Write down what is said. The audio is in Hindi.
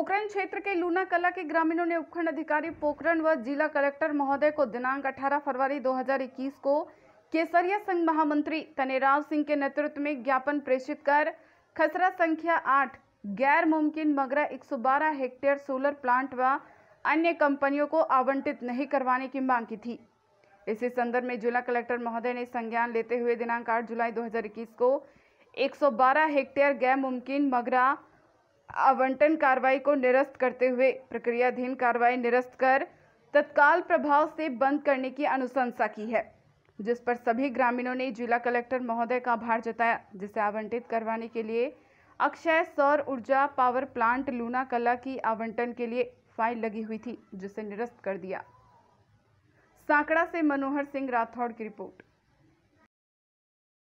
पोखरण क्षेत्र के लूना कला के ग्रामीणों ने उपखंड अधिकारी पोखरण व जिला कलेक्टर महोदय को दिनांक 18 फरवरी 2021 को केसरिया संघ महामंत्री तनेराव सिंह के नेतृत्व में ज्ञापन प्रेषित कर खसरा संख्या 8 गैर मुमकिन मगरा 112 हेक्टेयर सोलर प्लांट व अन्य कंपनियों को आवंटित नहीं करवाने की मांग की थी इसी संदर्भ में जिला कलेक्टर महोदय ने संज्ञान लेते हुए दिनांक आठ जुलाई दो को एक हेक्टेयर गैर मुमकिन मगरा आवंटन कार्रवाई को निरस्त करते हुए प्रक्रियाधीन कार्रवाई निरस्त कर तत्काल प्रभाव से बंद करने की अनुशंसा की है जिस पर सभी ग्रामीणों ने जिला कलेक्टर महोदय का आभार जताया जिसे आवंटित करवाने के लिए अक्षय सौर ऊर्जा पावर प्लांट लूना कला की आवंटन के लिए फाइल लगी हुई थी जिसे निरस्त कर दिया सांकड़ा से मनोहर सिंह राठौड़ की रिपोर्ट